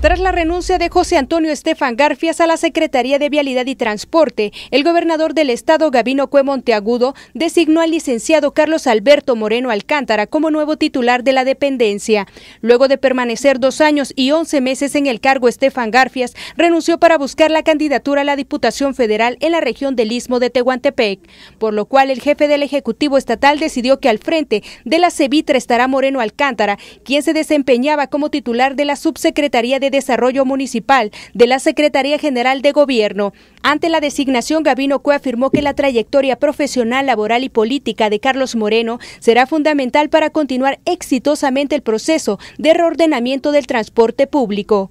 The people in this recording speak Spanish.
Tras la renuncia de José Antonio Estefan Garfias a la Secretaría de Vialidad y Transporte, el gobernador del estado, Gabino Cue Monteagudo, designó al licenciado Carlos Alberto Moreno Alcántara como nuevo titular de la dependencia. Luego de permanecer dos años y once meses en el cargo, Estefan Garfias renunció para buscar la candidatura a la Diputación Federal en la región del Istmo de Tehuantepec, por lo cual el jefe del Ejecutivo Estatal decidió que al frente de la Cevitre estará Moreno Alcántara, quien se desempeñaba como titular de la Subsecretaría de Desarrollo Municipal de la Secretaría General de Gobierno. Ante la designación, Gabino Cue afirmó que la trayectoria profesional, laboral y política de Carlos Moreno será fundamental para continuar exitosamente el proceso de reordenamiento del transporte público.